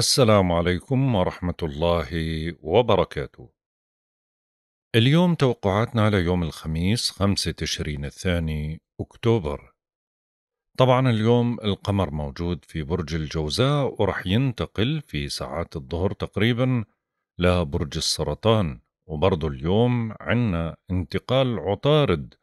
السلام عليكم ورحمة الله وبركاته. اليوم توقعاتنا ليوم الخميس 5 تشرين الثاني أكتوبر. طبعا اليوم القمر موجود في برج الجوزاء ورح ينتقل في ساعات الظهر تقريبا لبرج السرطان وبرضه اليوم عنا انتقال عطارد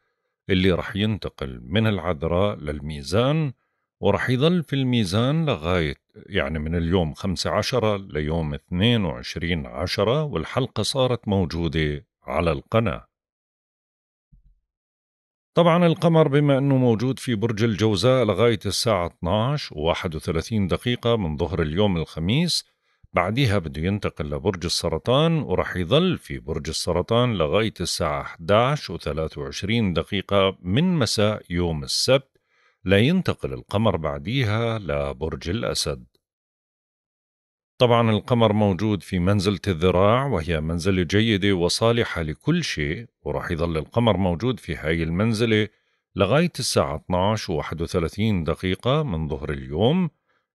اللي رح ينتقل من العذراء للميزان وراح يظل في الميزان لغاية يعني من اليوم 15 ليوم 22 عشرة والحلقة صارت موجودة على القناة طبعا القمر بما أنه موجود في برج الجوزاء لغاية الساعة 12 و 31 دقيقة من ظهر اليوم الخميس بعدها بده ينتقل لبرج السرطان ورح يظل في برج السرطان لغاية الساعة 11 و 23 دقيقة من مساء يوم السبت لا ينتقل القمر بعديها لبرج الأسد طبعا القمر موجود في منزلة الذراع وهي منزلة جيدة وصالحة لكل شيء وراح يظل القمر موجود في هاي المنزلة لغاية الساعة 12 و 31 دقيقة من ظهر اليوم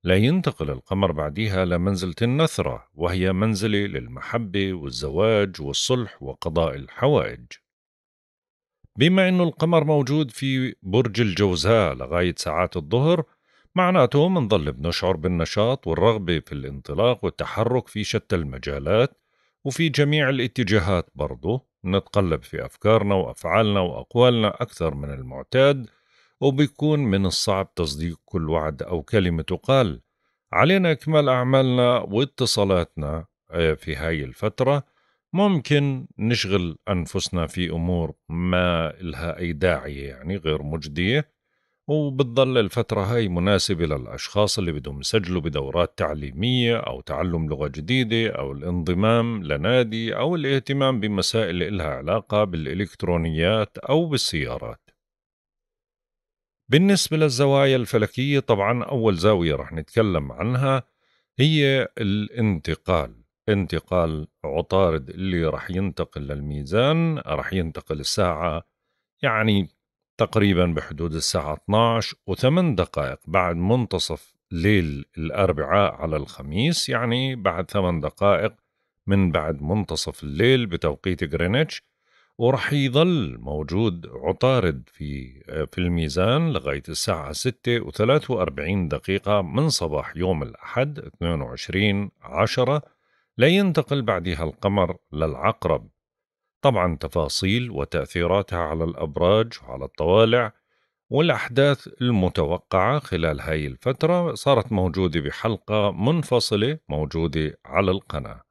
لا ينتقل القمر بعدها لمنزلة النثرة وهي منزلة للمحبة والزواج والصلح وقضاء الحوائج بما أنه القمر موجود في برج الجوزاء لغاية ساعات الظهر معناته منظل بنشعر بالنشاط والرغبة في الانطلاق والتحرك في شتى المجالات وفي جميع الاتجاهات برضه نتقلب في أفكارنا وأفعالنا وأقوالنا أكثر من المعتاد وبيكون من الصعب تصديق كل وعد أو كلمة تقال علينا إكمال أعمالنا واتصالاتنا آه، في هاي الفترة ممكن نشغل أنفسنا في أمور ما لها أي داعية يعني غير مجدية وبتظل الفترة هاي مناسبة للأشخاص اللي بدهم يسجلوا بدورات تعليمية أو تعلم لغة جديدة أو الانضمام لنادي أو الاهتمام بمسائل إلها علاقة بالإلكترونيات أو بالسيارات بالنسبة للزوايا الفلكية طبعا أول زاوية رح نتكلم عنها هي الانتقال انتقال عطارد اللي راح ينتقل للميزان راح ينتقل الساعة يعني تقريبا بحدود الساعة 12 و8 دقائق بعد منتصف ليل الأربعاء على الخميس يعني بعد 8 دقائق من بعد منتصف الليل بتوقيت غرينتش ورح يظل موجود عطارد في في الميزان لغاية الساعة 6 و43 دقيقة من صباح يوم الأحد 22 10 لا ينتقل بعدها القمر للعقرب طبعا تفاصيل وتأثيراتها على الأبراج وعلى الطوالع والأحداث المتوقعة خلال هاي الفترة صارت موجودة بحلقة منفصلة موجودة على القناة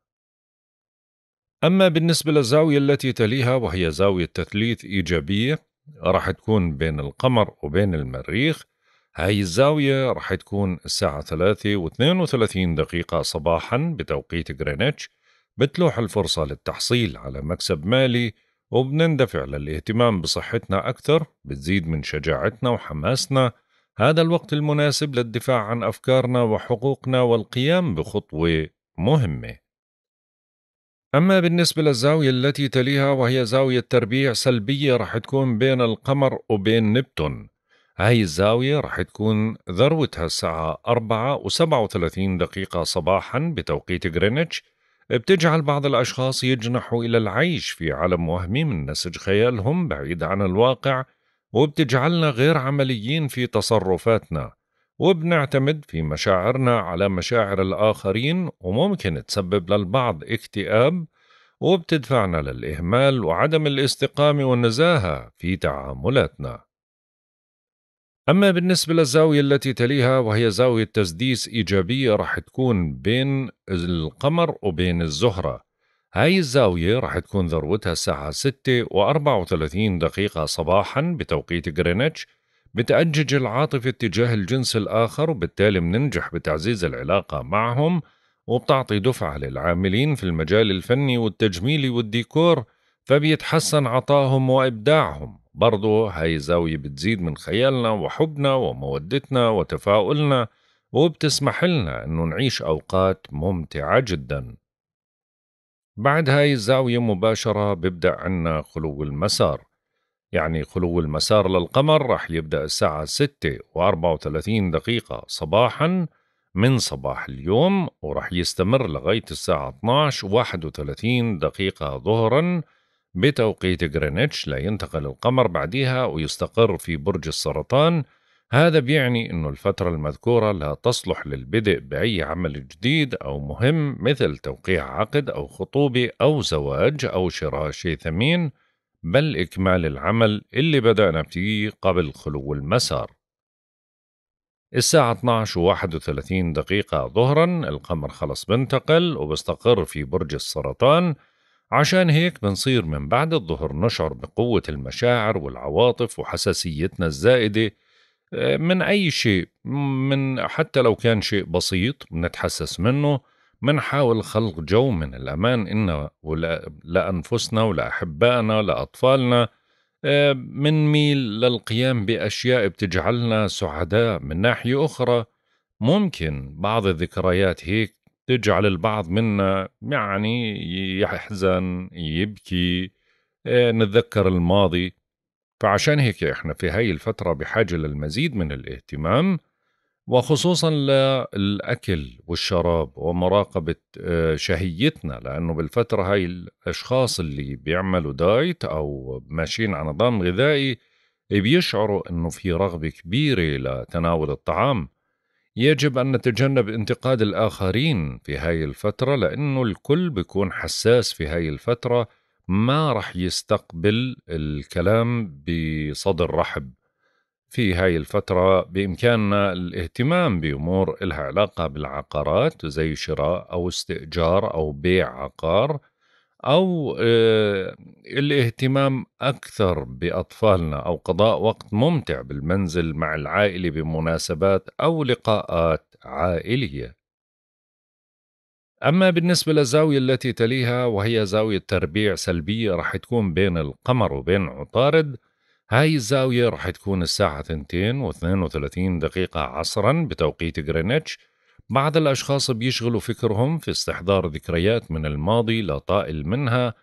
أما بالنسبة للزاوية التي تليها وهي زاوية تثليث إيجابية راح تكون بين القمر وبين المريخ هاي الزاوية رح تكون الساعة ثلاثة واثنين وثلاثين دقيقة صباحا بتوقيت غرينتش بتلوح الفرصة للتحصيل على مكسب مالي وبنندفع للاهتمام بصحتنا أكثر بتزيد من شجاعتنا وحماسنا هذا الوقت المناسب للدفاع عن أفكارنا وحقوقنا والقيام بخطوة مهمة أما بالنسبة للزاوية التي تليها وهي زاوية تربيع سلبية رح تكون بين القمر وبين نبتون هاي الزاوية رح تكون ذروتها الساعة 4 و37 دقيقة صباحا بتوقيت غرينتش بتجعل بعض الأشخاص يجنحوا إلى العيش في عالم وهمي من نسج خيالهم بعيد عن الواقع وبتجعلنا غير عمليين في تصرفاتنا وبنعتمد في مشاعرنا على مشاعر الآخرين وممكن تسبب للبعض اكتئاب وبتدفعنا للإهمال وعدم الاستقامة والنزاهة في تعاملاتنا أما بالنسبة للزاوية التي تليها وهي زاوية تسديس إيجابية راح تكون بين القمر وبين الزهرة هاي الزاوية راح تكون ذروتها الساعة 6 و34 دقيقة صباحا بتوقيت غرينتش بتأجج العاطفة اتجاه الجنس الآخر وبالتالي مننجح بتعزيز العلاقة معهم وبتعطي دفعة للعاملين في المجال الفني والتجميلي والديكور فبيتحسن عطاهم وإبداعهم برضو هاي زاوية بتزيد من خيالنا وحبنا ومودتنا وتفاؤلنا وبتسمح لنا أنه نعيش أوقات ممتعة جدا بعد هاي الزاوية مباشرة ببدأ عنا خلو المسار يعني خلو المسار للقمر رح يبدأ الساعة 6 و34 دقيقة صباحا من صباح اليوم ورح يستمر لغاية الساعة 12 و31 دقيقة ظهراً بتوقيت غرينتش لا ينتقل القمر بعديها ويستقر في برج السرطان هذا بيعني أن الفترة المذكورة لا تصلح للبدء بأي عمل جديد أو مهم مثل توقيع عقد أو خطوبة أو زواج أو شراء شيء ثمين بل إكمال العمل اللي بدأنا فيه قبل خلو المسار الساعة 12 و 31 دقيقة ظهرا القمر خلص بنتقل وبستقر في برج السرطان عشان هيك بنصير من بعد الظهر نشعر بقوة المشاعر والعواطف وحساسيتنا الزائدة آه، من أي شيء من حتى لو كان شيء بسيط بنتحسس منه منحاول خلق جو من الأمان إنا لأنفسنا ولأحبائنا لأطفالنا آه، منميل للقيام بأشياء بتجعلنا سعداء من ناحية أخرى ممكن بعض الذكريات هيك تجعل البعض منا يعني يحزن يبكي آه، نتذكر الماضي فعشان هيك احنا في هاي الفترة بحاجة للمزيد من الاهتمام وخصوصا للأكل والشراب ومراقبة آه، شهيتنا لأنه بالفترة هاي الأشخاص اللي بيعملوا دايت أو ماشيين على نظام غذائي بيشعروا أنه في رغبة كبيرة لتناول الطعام يجب أن نتجنب انتقاد الآخرين في هاي الفترة لأنه الكل بيكون حساس في هاي الفترة ما رح يستقبل الكلام بصدر رحب في هاي الفترة بإمكاننا الاهتمام بأمور إلها علاقة بالعقارات زي شراء أو استئجار أو بيع عقار او آه، الاهتمام اكثر باطفالنا او قضاء وقت ممتع بالمنزل مع العائله بمناسبات او لقاءات عائليه أما بالنسبة للزاوية التي تليها وهي زاوية تربيع سلبية رح تكون بين القمر وبين عطارد هاي الزاوية رح تكون الساعة 2 و32 دقيقة عصرا بتوقيت غرينتش بعض الأشخاص بيشغلوا فكرهم في استحضار ذكريات من الماضي لا طائل منها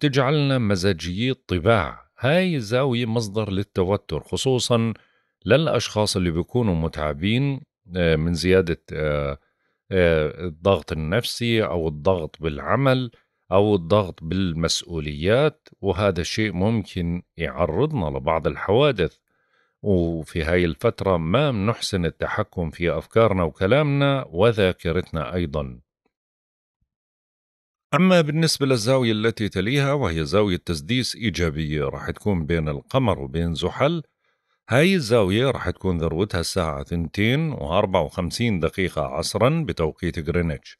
تجعلنا مزاجيي الطباع هاي الزاوية مصدر للتوتر خصوصا للأشخاص اللي بيكونوا متعبين آه، من زيادة آه، آه، الضغط النفسي أو الضغط بالعمل أو الضغط بالمسؤوليات وهذا الشيء ممكن يعرضنا لبعض الحوادث وفي هاي الفترة ما بنحسن التحكم في أفكارنا وكلامنا وذاكرتنا أيضا أما بالنسبة للزاوية التي تليها وهي زاوية تسديس إيجابية راح تكون بين القمر وبين زحل هاي الزاوية راح تكون ذروتها الساعة 2 و54 دقيقة عصرا بتوقيت غرينتش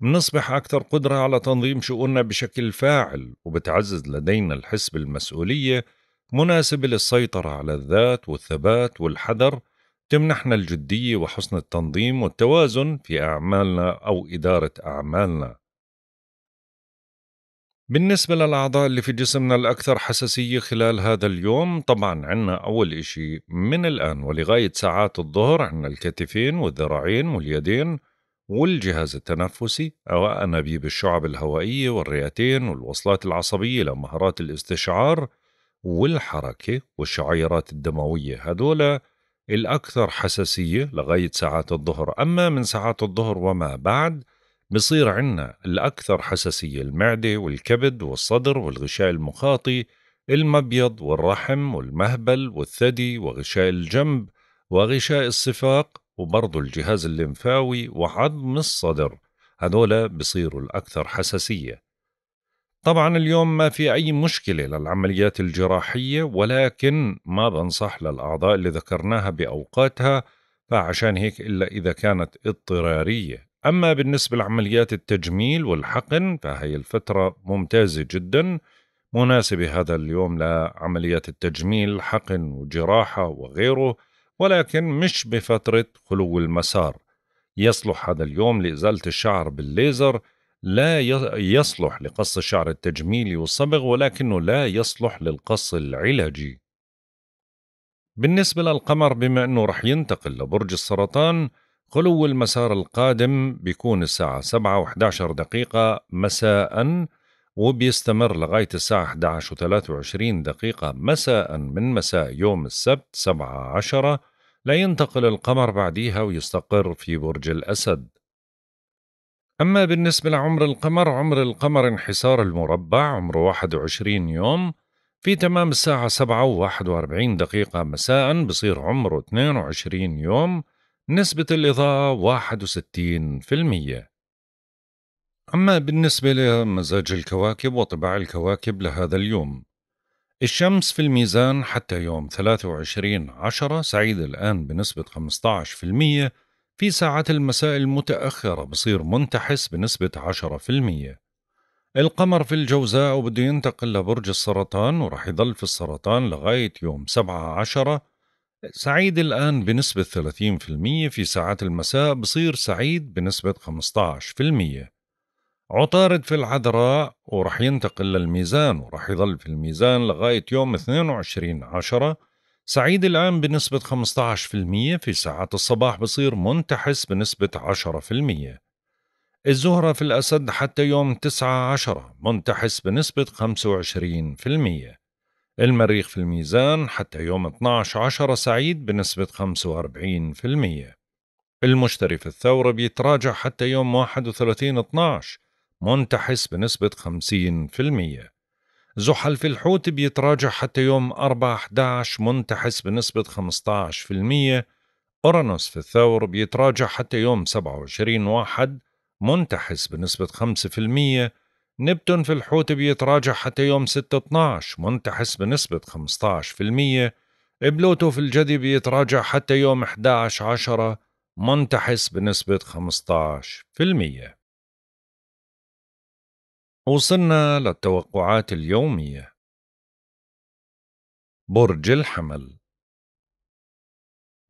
بنصبح أكثر قدرة على تنظيم شؤوننا بشكل فاعل وبتعزز لدينا الحس بالمسؤولية مناسبة للسيطرة على الذات والثبات والحذر تمنحنا الجدية وحسن التنظيم والتوازن في أعمالنا أو إدارة أعمالنا بالنسبة للأعضاء اللي في جسمنا الأكثر حساسية خلال هذا اليوم طبعا عنا أول إشي من الآن ولغاية ساعات الظهر عنا الكتفين والذراعين واليدين والجهاز التنفسي أو أنابيب الشعب الهوائية والرئتين والوصلات العصبية لمهارات الاستشعار والحركة والشعيرات الدموية هذول الأكثر حساسية لغاية ساعات الظهر أما من ساعات الظهر وما بعد بصير عنا الأكثر حساسية المعدة والكبد والصدر والغشاء المخاطي المبيض والرحم والمهبل والثدي وغشاء الجنب وغشاء الصفاق وبرضو الجهاز الليمفاوي وعظم الصدر هذولا بصيروا الأكثر حساسية طبعا اليوم ما في أي مشكلة للعمليات الجراحية ولكن ما بنصح للأعضاء اللي ذكرناها بأوقاتها فعشان هيك إلا إذا كانت اضطرارية أما بالنسبة لعمليات التجميل والحقن فهي الفترة ممتازة جدا مناسبة هذا اليوم لعمليات التجميل حقن وجراحة وغيره ولكن مش بفترة خلو المسار يصلح هذا اليوم لإزالة الشعر بالليزر لا يصلح لقص الشعر التجميلي والصبغ ولكنه لا يصلح للقص العلاجي بالنسبة للقمر بما أنه رح ينتقل لبرج السرطان خلو المسار القادم بيكون الساعة 7 و11 دقيقة مساء وبيستمر لغاية الساعة 11 و23 دقيقة مساء من مساء يوم السبت 7 لينتقل القمر بعديها ويستقر في برج الأسد أما بالنسبة لعمر القمر عمر القمر انحسار المربع عمره 21 يوم في تمام الساعة 7 و 41 دقيقة مساء بصير عمره 22 يوم نسبة الإضاءة 61% أما بالنسبة لمزاج الكواكب وطباع الكواكب لهذا اليوم الشمس في الميزان حتى يوم 23 عشرة سعيدة الآن بنسبة 15% في ساعات المساء المتأخرة بصير منتحس بنسبة 10% القمر في الجوزاء وبده ينتقل لبرج السرطان ورح يضل في السرطان لغاية يوم 7 عشرة سعيد الآن بنسبة 30% في ساعات المساء بصير سعيد بنسبة 15% عطارد في العذراء ورح ينتقل للميزان ورح يضل في الميزان لغاية يوم 22 عشرة سعيد الآن بنسبة 15% في ساعات الصباح بصير منتحس بنسبة 10% الزهرة في الأسد حتى يوم 19 منتحس بنسبة 25% المريخ في الميزان حتى يوم 12 10 سعيد بنسبة 45% المشتري في الثورة بيتراجع حتى يوم 31 12 منتحس بنسبة 50% زحل في الحوت بيتراجع حتى يوم 4 11 منتحس بنسبة 15% أورانوس في الثور بيتراجع حتى يوم 27 واحد منتحس بنسبة 5% نبتون في الحوت بيتراجع حتى يوم 6 12 منتحس بنسبة 15% بلوتو في الجدي بيتراجع حتى يوم 11 10 منتحس بنسبة 15% وصلنا للتوقعات اليومية برج الحمل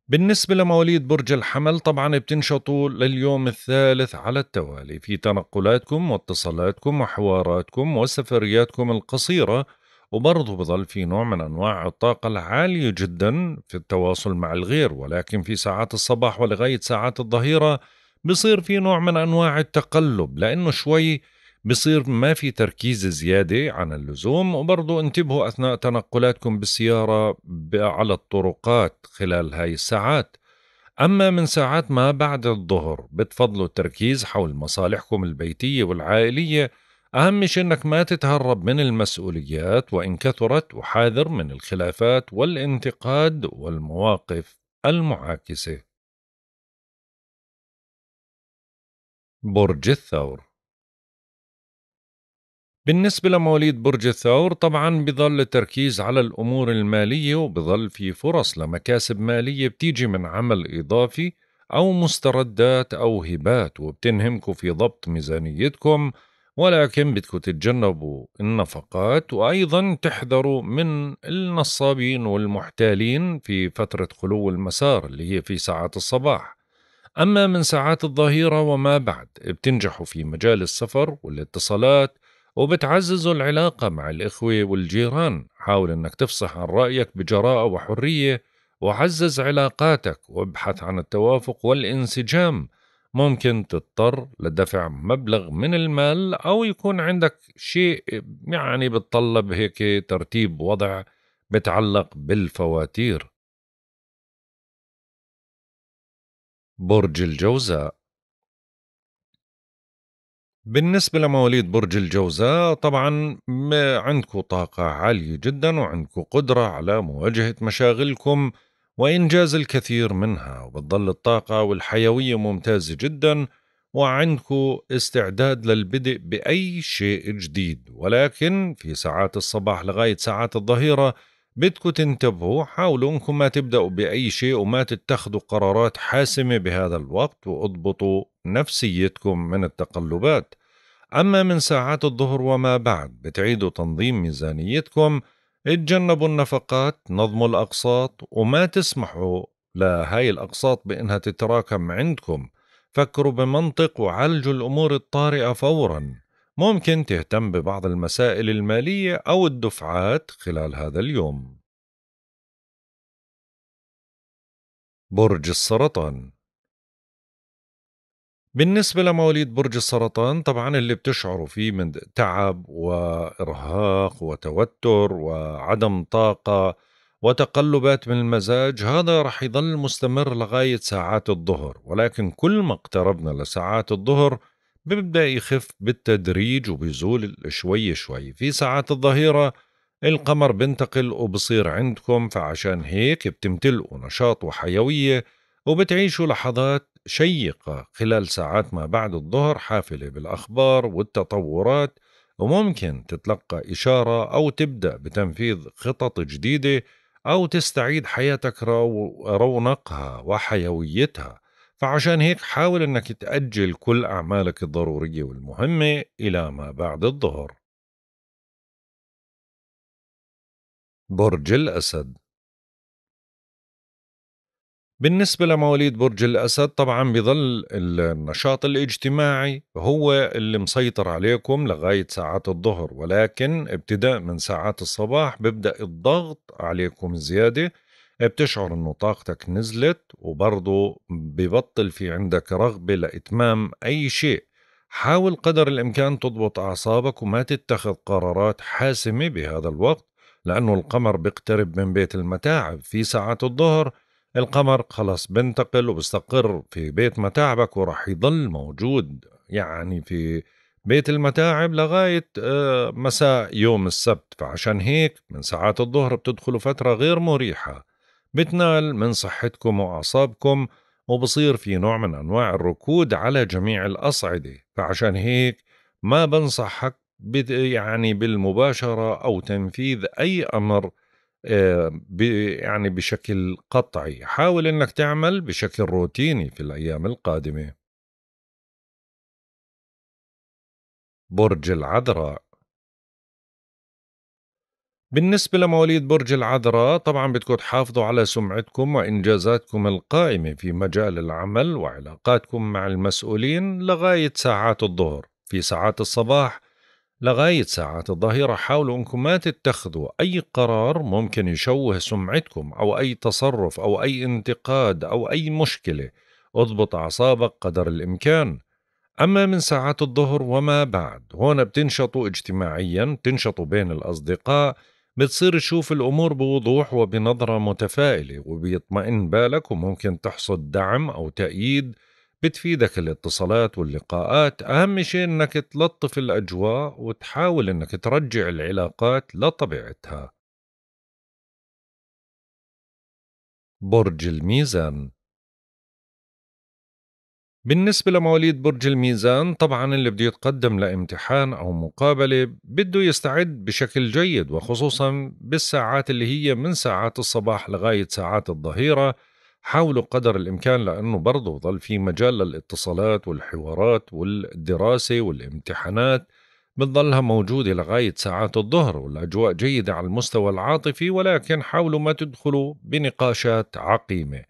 بالنسبة لمواليد برج الحمل طبعا بتنشطوا لليوم الثالث على التوالي في تنقلاتكم واتصالاتكم وحواراتكم وسفرياتكم القصيرة وبرضه بظل في نوع من أنواع الطاقة العالية جدا في التواصل مع الغير ولكن في ساعات الصباح ولغاية ساعات الظهيرة بصير في نوع من أنواع التقلب لأنه شوي بصير ما في تركيز زيادة عن اللزوم وبرضو انتبهوا أثناء تنقلاتكم بالسيارة على الطرقات خلال هاي الساعات أما من ساعات ما بعد الظهر بتفضلوا التركيز حول مصالحكم البيتية والعائلية أهم شيء أنك ما تتهرب من المسؤوليات وإن كثرت وحاذر من الخلافات والانتقاد والمواقف المعاكسة برج الثور بالنسبة لمواليد برج الثور طبعا بظل التركيز على الأمور المالية وبظل في فرص لمكاسب مالية بتيجي من عمل إضافي أو مستردات أو هبات وبتنهمكم في ضبط ميزانيتكم ولكن بدكم تتجنبوا النفقات وأيضا تحذروا من النصابين والمحتالين في فترة خلو المسار اللي هي في ساعات الصباح أما من ساعات الظهيرة وما بعد بتنجحوا في مجال السفر والاتصالات وبتعززوا العلاقة مع الإخوة والجيران حاول أنك تفصح عن رأيك بجراءة وحرية وعزز علاقاتك وابحث عن التوافق والانسجام ممكن تضطر لدفع مبلغ من المال أو يكون عندك شيء يعني بتطلب هيك ترتيب وضع بتعلق بالفواتير برج الجوزاء بالنسبة لمواليد برج الجوزاء طبعا عندكم طاقة عالية جدا وعندكم قدرة على مواجهة مشاغلكم وإنجاز الكثير منها وبتظل الطاقة والحيوية ممتازة جدا وعندكم استعداد للبدء بأي شيء جديد ولكن في ساعات الصباح لغاية ساعات الظهيرة بدكم تنتبهوا حاولوا انكم ما تبدأوا بأي شيء وما تتخذوا قرارات حاسمة بهذا الوقت واضبطوا نفسيتكم من التقلبات أما من ساعات الظهر وما بعد بتعيدوا تنظيم ميزانيتكم اتجنبوا النفقات نظموا الأقساط وما تسمحوا لهاي الأقساط بأنها تتراكم عندكم فكروا بمنطق وعالجوا الأمور الطارئة فورا ممكن تهتم ببعض المسائل المالية أو الدفعات خلال هذا اليوم برج السرطان بالنسبة لمواليد برج السرطان طبعا اللي بتشعروا فيه من تعب وإرهاق وتوتر وعدم طاقة وتقلبات من المزاج هذا رح يظل مستمر لغاية ساعات الظهر ولكن كل ما اقتربنا لساعات الظهر بيبدأ يخف بالتدريج وبيزول شوي شوي في ساعات الظهيرة القمر بنتقل وبصير عندكم فعشان هيك بتمتلئوا نشاط وحيوية وبتعيشوا لحظات شيقة خلال ساعات ما بعد الظهر حافلة بالأخبار والتطورات وممكن تتلقى إشارة أو تبدأ بتنفيذ خطط جديدة أو تستعيد حياتك رونقها وحيويتها فعشان هيك حاول أنك تأجل كل أعمالك الضرورية والمهمة إلى ما بعد الظهر برج الأسد بالنسبة لمواليد برج الأسد طبعا بظل النشاط الاجتماعي هو اللي مسيطر عليكم لغاية ساعات الظهر ولكن ابتداء من ساعات الصباح ببدأ الضغط عليكم زيادة بتشعر انه طاقتك نزلت وبرضه ببطل في عندك رغبة لإتمام أي شيء حاول قدر الإمكان تضبط أعصابك وما تتخذ قرارات حاسمة بهذا الوقت لأنه القمر بيقترب من بيت المتاعب في ساعات الظهر القمر خلاص بنتقل وبستقر في بيت متاعبك وراح يضل موجود يعني في بيت المتاعب لغاية آه، مساء يوم السبت فعشان هيك من ساعات الظهر بتدخلوا فترة غير مريحة بتنال من صحتكم وأعصابكم وبصير في نوع من أنواع الركود على جميع الأصعدة فعشان هيك ما بنصحك يعني بالمباشرة أو تنفيذ أي أمر آه، يعني بشكل قطعي حاول انك تعمل بشكل روتيني في الايام القادمه برج العذراء بالنسبة لمواليد برج العذراء طبعا بدكم تحافظوا على سمعتكم وإنجازاتكم القائمة في مجال العمل وعلاقاتكم مع المسؤولين لغاية ساعات الظهر في ساعات الصباح لغاية ساعات الظهيرة حاولوا أنكم ما تتخذوا أي قرار ممكن يشوه سمعتكم أو أي تصرف أو أي انتقاد أو أي مشكلة اضبط أعصابك قدر الإمكان أما من ساعات الظهر وما بعد هون بتنشطوا اجتماعيا بتنشطوا بين الأصدقاء بتصير تشوف الأمور بوضوح وبنظرة متفائلة وبيطمئن بالك وممكن تحصد دعم أو تأييد بتفيدك الاتصالات واللقاءات أهم شيء أنك تلطف الأجواء وتحاول أنك ترجع العلاقات لطبيعتها برج الميزان بالنسبة لمواليد برج الميزان طبعا اللي بده يتقدم لامتحان أو مقابلة بده يستعد بشكل جيد وخصوصا بالساعات اللي هي من ساعات الصباح لغاية ساعات الظهيرة حاولوا قدر الامكان لانه برضه ظل في مجال للاتصالات والحوارات والدراسه والامتحانات بتضلها موجوده لغايه ساعات الظهر والاجواء جيده على المستوى العاطفي ولكن حاولوا ما تدخلوا بنقاشات عقيمه.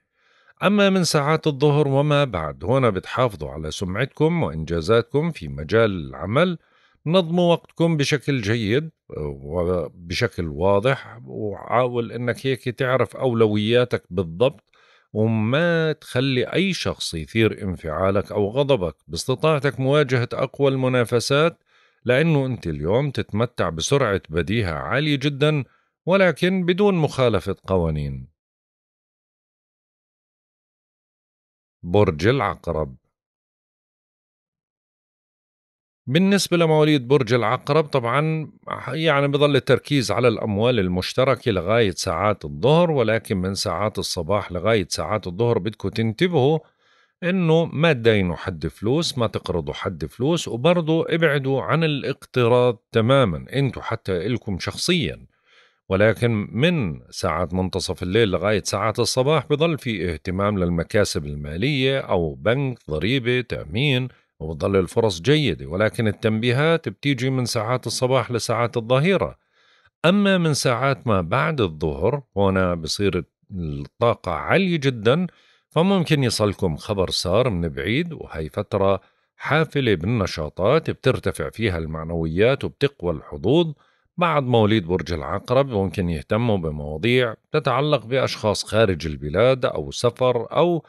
اما من ساعات الظهر وما بعد هنا بتحافظوا على سمعتكم وانجازاتكم في مجال العمل نظموا وقتكم بشكل جيد وبشكل واضح وحاول انك هيك تعرف اولوياتك بالضبط وما تخلي أي شخص يثير انفعالك أو غضبك باستطاعتك مواجهة أقوى المنافسات لأنه أنت اليوم تتمتع بسرعة بديهة عالية جدا ولكن بدون مخالفة قوانين برج العقرب بالنسبة لمواليد برج العقرب طبعا يعني بظل التركيز على الأموال المشتركة لغاية ساعات الظهر ولكن من ساعات الصباح لغاية ساعات الظهر بدكم تنتبهوا انه ما تدينوا حد فلوس ما تقرضوا حد فلوس وبرضه ابعدوا عن الاقتراض تماما انتوا حتى إلكم شخصيا ولكن من ساعات منتصف الليل لغاية ساعات الصباح بضل في اهتمام للمكاسب المالية أو بنك ضريبة تأمين وبتضل الفرص جيدة ولكن التنبيهات بتيجي من ساعات الصباح لساعات الظهيرة أما من ساعات ما بعد الظهر هنا بصير الطاقة عالية جدا فممكن يصلكم خبر سار من بعيد وهي فترة حافلة بالنشاطات بترتفع فيها المعنويات وبتقوى الحظوظ بعد مواليد برج العقرب ممكن يهتموا بمواضيع تتعلق بأشخاص خارج البلاد أو سفر أو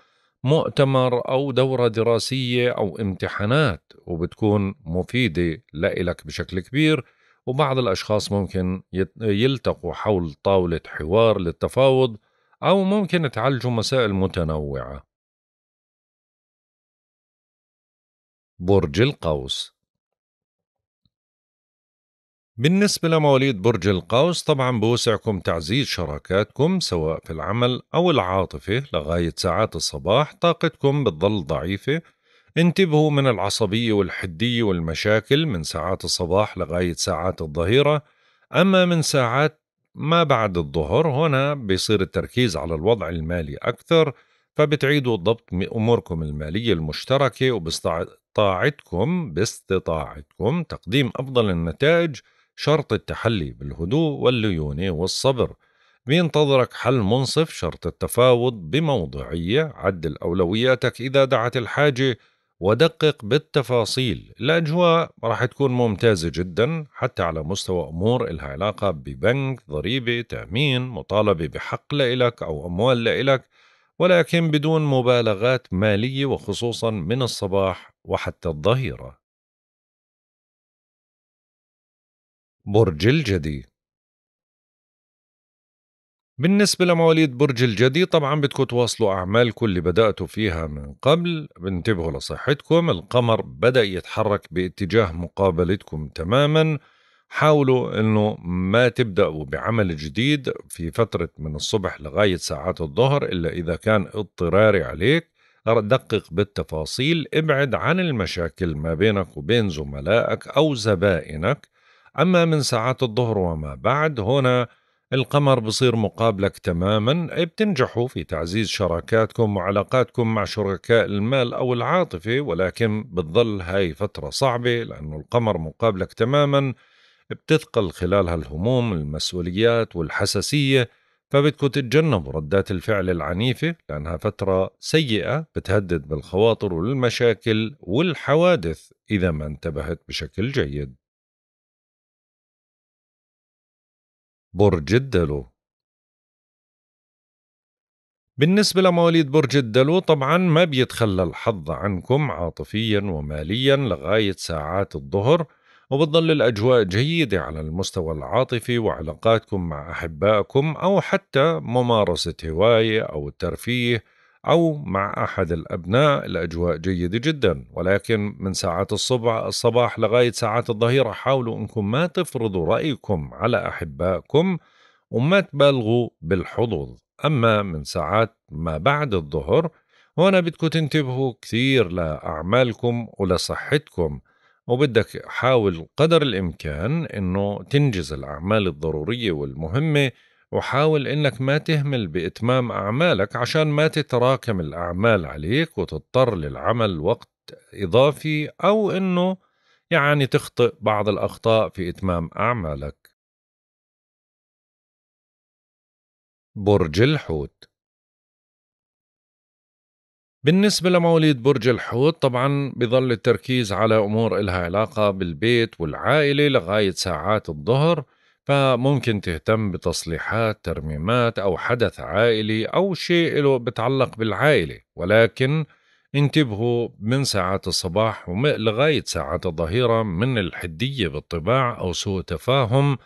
مؤتمر أو دورة دراسية أو امتحانات وبتكون مفيدة لإلك بشكل كبير وبعض الأشخاص ممكن يلتقوا حول طاولة حوار للتفاوض أو ممكن تعالجوا مسائل متنوعة برج القوس بالنسبة لمواليد برج القوس طبعا بوسعكم تعزيز شراكاتكم سواء في العمل أو العاطفة لغاية ساعات الصباح طاقتكم بتظل ضعيفة انتبهوا من العصبية والحدية والمشاكل من ساعات الصباح لغاية ساعات الظهيرة أما من ساعات ما بعد الظهر هنا بيصير التركيز على الوضع المالي أكثر فبتعيدوا ضبط أموركم المالية المشتركة وباستطاعتكم باستطاعتكم تقديم أفضل النتائج شرط التحلي بالهدوء والليونة والصبر بينتظرك حل منصف شرط التفاوض بموضوعية عدل أولوياتك إذا دعت الحاجة ودقق بالتفاصيل الأجواء راح تكون ممتازة جدا حتى على مستوى أمور إلها علاقة ببنك ضريبة تأمين مطالبة بحق لإلك أو أموال لإلك ولكن بدون مبالغات مالية وخصوصا من الصباح وحتى الظهيرة برج الجدي بالنسبة لمواليد برج الجدي طبعا بدكم تواصلوا أعمالكم اللي بدأتوا فيها من قبل انتبهوا لصحتكم القمر بدأ يتحرك باتجاه مقابلتكم تماما حاولوا أنه ما تبدأوا بعمل جديد في فترة من الصبح لغاية ساعات الظهر إلا إذا كان اضطراري عليك دقق بالتفاصيل ابعد عن المشاكل ما بينك وبين زملائك أو زبائنك أما من ساعات الظهر وما بعد هنا القمر بصير مقابلك تماما بتنجحوا في تعزيز شراكاتكم وعلاقاتكم مع شركاء المال أو العاطفة ولكن بتظل هاي فترة صعبة لأن القمر مقابلك تماما بتثقل خلالها الهموم المسؤوليات والحساسية فبدكم تتجنبوا ردات الفعل العنيفة لأنها فترة سيئة بتهدد بالخواطر والمشاكل والحوادث إذا ما انتبهت بشكل جيد برج الدلو بالنسبة لمواليد برج الدلو طبعا ما بيتخلى الحظ عنكم عاطفيا وماليا لغاية ساعات الظهر وبتظل الأجواء جيدة على المستوى العاطفي وعلاقاتكم مع أحبائكم أو حتى ممارسة هواية أو الترفيه أو مع أحد الأبناء الأجواء جيدة جدا ولكن من ساعات الصبح الصباح لغاية ساعات الظهيرة حاولوا أنكم ما تفرضوا رأيكم على أحبائكم وما تبالغوا بالحظوظ أما من ساعات ما بعد الظهر هنا بدكم تنتبهوا كثير لأعمالكم ولصحتكم وبدك حاول قدر الإمكان أنه تنجز الأعمال الضرورية والمهمة وحاول انك ما تهمل باتمام اعمالك عشان ما تتراكم الاعمال عليك وتضطر للعمل وقت اضافي او انه يعني تخطئ بعض الاخطاء في اتمام اعمالك برج الحوت بالنسبة لمواليد برج الحوت طبعا بظل التركيز على أمور إلها علاقة بالبيت والعائلة لغاية ساعات الظهر فممكن تهتم بتصليحات ترميمات أو حدث عائلي أو شيء له بتعلق بالعائلة ولكن انتبهوا من ساعات الصباح لغاية ساعات الظهيرة من الحدية بالطباع أو سوء تفاهم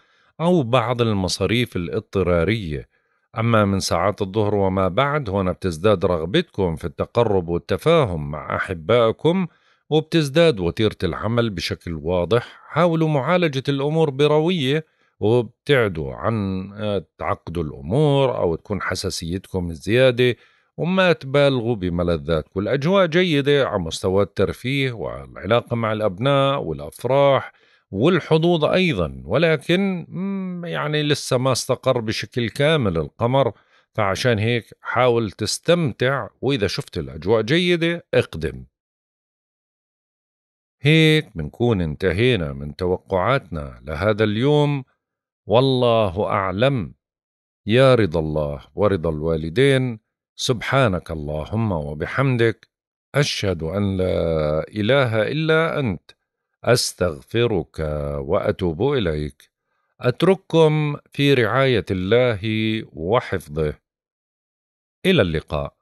أو بعض المصاريف الاضطرارية أما من ساعات الظهر وما بعد هنا بتزداد رغبتكم في التقرب والتفاهم مع أحبائكم وبتزداد وتيرة العمل بشكل واضح حاولوا معالجة الأمور بروية وبتعدوا عن آه، تعقدوا الامور او تكون حساسيتكم زياده وما تبالغوا بملذاتكم الأجواء جيدة على مستوى الترفيه والعلاقة مع الأبناء والأفراح والحظوظ أيضا ولكن يعني لسه ما استقر بشكل كامل القمر فعشان هيك حاول تستمتع وإذا شفت الأجواء جيدة اقدم هيك بنكون انتهينا من توقعاتنا لهذا اليوم والله اعلم يا رضا الله ورضا الوالدين سبحانك اللهم وبحمدك اشهد ان لا اله الا انت استغفرك واتوب اليك اترككم في رعايه الله وحفظه الى اللقاء